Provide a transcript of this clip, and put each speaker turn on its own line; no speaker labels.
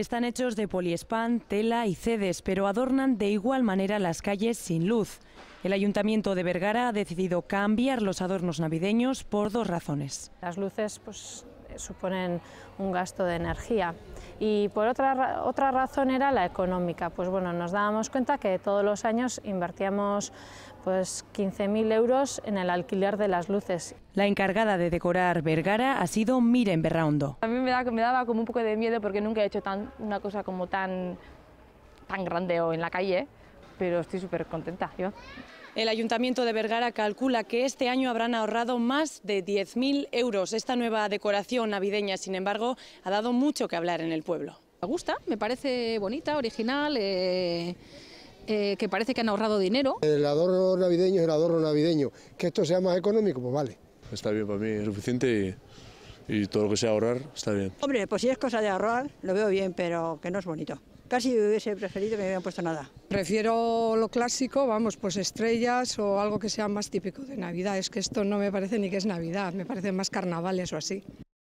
están hechos de poliespan, tela y cedes, pero adornan de igual manera las calles sin luz. El Ayuntamiento de Vergara ha decidido cambiar los adornos navideños por dos razones.
Las luces pues, suponen un gasto de energía. Y por otra, otra razón era la económica, pues bueno, nos dábamos cuenta que todos los años invertíamos pues 15.000 euros en el alquiler de las luces. La
encargada de decorar Vergara ha sido Miren Berraundo.
A mí me, me daba como un poco de miedo porque nunca he hecho tan, una cosa como tan, tan grande o en la calle pero estoy súper contenta yo. El Ayuntamiento de Vergara calcula que este año habrán ahorrado más de
10.000 euros. Esta nueva decoración navideña, sin embargo, ha dado mucho que hablar en el pueblo.
Me gusta, me parece bonita, original, eh, eh, que parece que han ahorrado dinero.
El adorno navideño es el adorno navideño. Que esto sea más económico, pues vale. Está bien
para mí, es suficiente y todo lo que sea ahorrar está bien.
Hombre, pues si es cosa de ahorrar, lo veo bien, pero que no es bonito. Casi hubiese preferido que me hubieran puesto nada.
Prefiero lo clásico, vamos, pues estrellas o algo que sea más típico de Navidad. Es que esto no me parece ni que es Navidad, me parece más carnavales o así.